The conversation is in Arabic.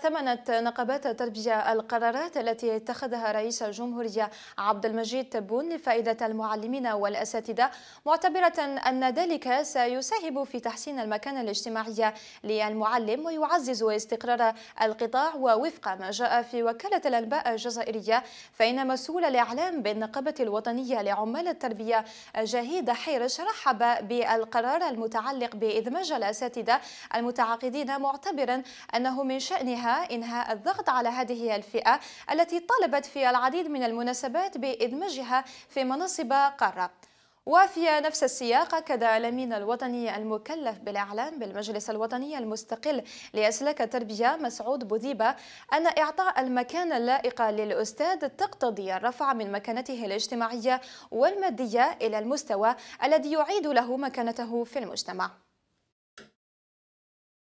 ثمنت نقابات التربية القرارات التي اتخذها رئيس الجمهورية عبد المجيد تبون لفائدة المعلمين والأساتذة معتبرة أن ذلك سيساهم في تحسين المكانة الاجتماعية للمعلم ويعزز استقرار القطاع ووفق ما جاء في وكالة الأنباء الجزائرية فإن مسؤول الإعلام بالنقابة الوطنية لعمال التربية جهيد حيرش رحب بالقرار المتعلق بإدماج الأساتذة المتعاقدين معتبرا أنه من شأن منها إنهاء الضغط على هذه الفئة التي طالبت في العديد من المناسبات بإدماجها في مناصب قارة وفي نفس السياق أكد الأمين الوطني المكلف بالإعلام بالمجلس الوطني المستقل لأسلاك التربية مسعود بوذيبة أن إعطاء المكان اللائق للأستاذ تقتضي الرفع من مكانته الاجتماعية والمادية إلى المستوى الذي يعيد له مكانته في المجتمع